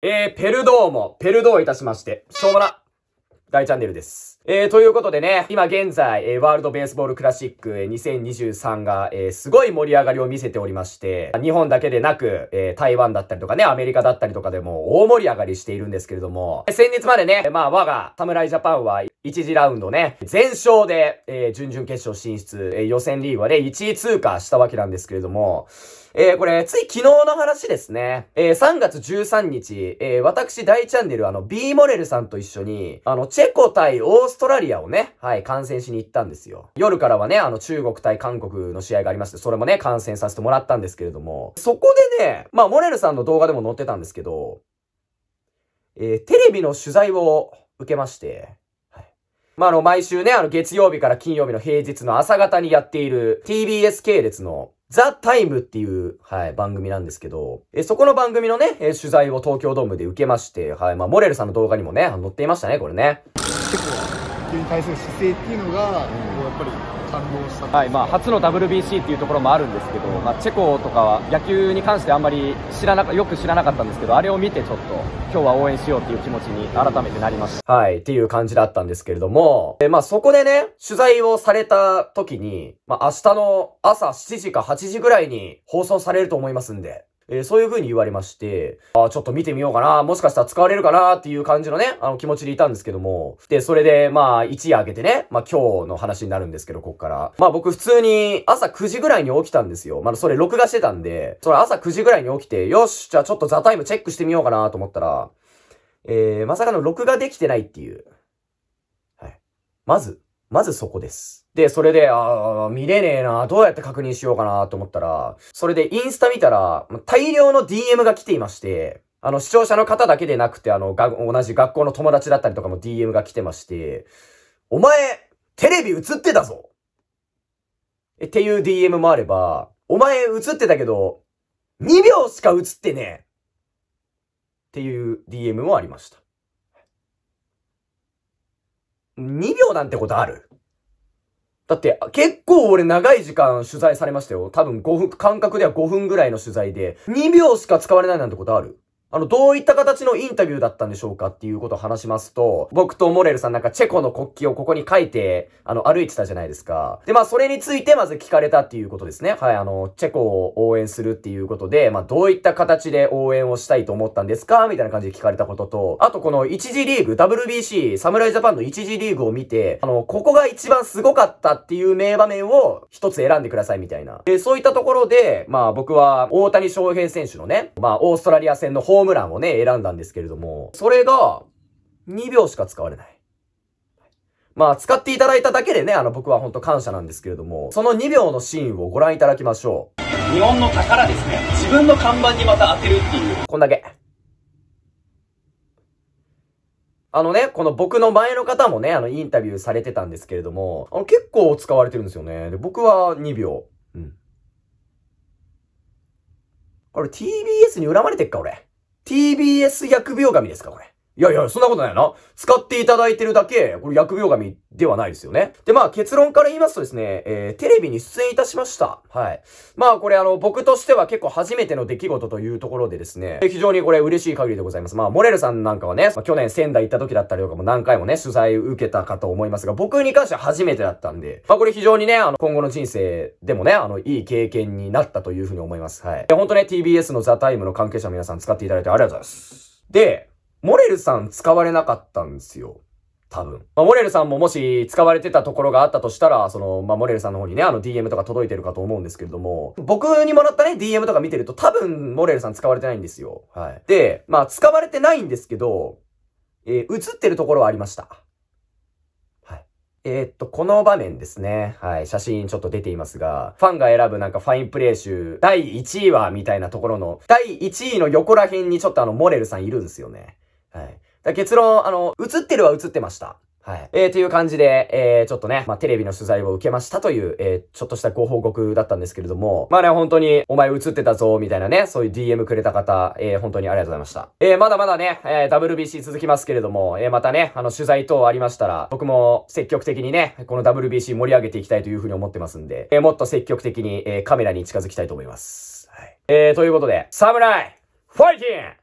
えー、ペルドーも、ペルドーいたしまして、しょうもな、大チャンネルです。えー、ということでね、今現在、えー、ワールドベースボールクラシック2023が、えー、すごい盛り上がりを見せておりまして、日本だけでなく、えー、台湾だったりとかね、アメリカだったりとかでも大盛り上がりしているんですけれども、先日までね、まあ我が侍ジャパンは1次ラウンドね、全勝で、えー、準々決勝進出、えー、予選リーグはね、1位通過したわけなんですけれども、えー、これ、つい昨日の話ですね。えー、3月13日、えー、私、大チャンネル、あの、B モレルさんと一緒に、あの、チェコ対オーストラリアをね、はい、観戦しに行ったんですよ。夜からはね、あの、中国対韓国の試合がありまして、それもね、観戦させてもらったんですけれども、そこでね、まあ、モレルさんの動画でも載ってたんですけど、えー、テレビの取材を受けまして、まあ、あの、毎週ね、あの、月曜日から金曜日の平日の朝方にやっている TBS 系列のザ・タイムっていう、はい、番組なんですけど、えそこの番組のね、え取材を東京ドームで受けまして、はい、まあ、モレルさんの動画にもね、載っていましたね、これね。結構、急に対する姿勢っていうのが、うん、こうやっぱり、はいまあ、初の WBC っていうところもあるんですけど、まあ、チェコとかは野球に関してあんまり知らなよく知らなかったんですけど、あれを見てちょっと、今日は応援しようっていう気持ちに改めてなりました。はい、っていう感じだったんですけれども、でまあ、そこでね、取材をされた時に、まあ、明日の朝7時か8時ぐらいに放送されると思いますんで、えー、そういう風に言われまして、あちょっと見てみようかな、もしかしたら使われるかなっていう感じのね、あの気持ちでいたんですけども、で、それで、まあ、一夜明けてね、まあ今日の話になるんですけど、こっから。まあ僕普通に朝9時ぐらいに起きたんですよ。まあそれ録画してたんで、それ朝9時ぐらいに起きて、よし、じゃあちょっとザタイムチェックしてみようかなと思ったら、えー、まさかの録画できてないっていう。はい。まず、まずそこです。で、それで、ああ、見れねえな、どうやって確認しようかなと思ったら、それでインスタ見たら、大量の DM が来ていまして、あの、視聴者の方だけでなくて、あの、が、同じ学校の友達だったりとかも DM が来てまして、お前、テレビ映ってたぞっていう DM もあれば、お前映ってたけど、2秒しか映ってねえっていう DM もありました。2秒なんてことあるだって、結構俺長い時間取材されましたよ。多分5分、間隔では5分ぐらいの取材で、2秒しか使われないなんてことあるあの、どういった形のインタビューだったんでしょうかっていうことを話しますと、僕とモレルさんなんかチェコの国旗をここに書いて、あの、歩いてたじゃないですか。で、まあ、それについてまず聞かれたっていうことですね。はい、あの、チェコを応援するっていうことで、まあ、どういった形で応援をしたいと思ったんですかみたいな感じで聞かれたことと、あとこの1次リーグ、WBC、侍ジャパンの1次リーグを見て、あの、ここが一番すごかったっていう名場面を一つ選んでくださいみたいな。で、そういったところで、まあ、僕は大谷翔平選手のね、まあ、オーストラリア戦のホーホームランをね、選んだんですけれども、それが、2秒しか使われない。まあ、使っていただいただけでね、あの、僕は本当感謝なんですけれども、その2秒のシーンをご覧いただきましょう。日本の宝ですね。自分の看板にまた当てるっていう。こんだけ。あのね、この僕の前の方もね、あの、インタビューされてたんですけれども、あの、結構使われてるんですよね。で、僕は2秒。うん。あれ、TBS に恨まれてっか、俺。TBS 疫病神ですか、これ。いやいや、そんなことないな。使っていただいてるだけ、これ薬病神ではないですよね。で、まあ結論から言いますとですね、えー、テレビに出演いたしました。はい。まあこれあの、僕としては結構初めての出来事というところでですね、非常にこれ嬉しい限りでございます。まあ、モレルさんなんかはね、まあ、去年仙台行った時だったりとかも何回もね、取材受けたかと思いますが、僕に関しては初めてだったんで、まあこれ非常にね、あの、今後の人生でもね、あの、いい経験になったというふうに思います。はい。で、本当ね、TBS のザ・タイムの関係者の皆さん使っていただいてありがとうございます。で、モレルさん使われなかったんですよ。多分。まあ、モレルさんももし使われてたところがあったとしたら、その、まあ、モレルさんの方にね、あの DM とか届いてるかと思うんですけれども、僕にもらったね、DM とか見てると多分、モレルさん使われてないんですよ。はい。で、まあ、使われてないんですけど、えー、映ってるところはありました。はい。えー、っと、この場面ですね。はい。写真ちょっと出ていますが、ファンが選ぶなんかファインプレイ集、第1位は、みたいなところの、第1位の横ら辺にちょっとあの、モレルさんいるんですよね。はい。だ結論、あの、映ってるは映ってました。はい。えー、という感じで、えー、ちょっとね、まあ、テレビの取材を受けましたという、えー、ちょっとしたご報告だったんですけれども、まあね、本当に、お前映ってたぞ、みたいなね、そういう DM くれた方、えー、本当にありがとうございました。えー、まだまだね、えー、WBC 続きますけれども、えー、またね、あの、取材等ありましたら、僕も積極的にね、この WBC 盛り上げていきたいというふうに思ってますんで、えー、もっと積極的に、えー、カメラに近づきたいと思います。はい。えー、ということで、サムライファイティング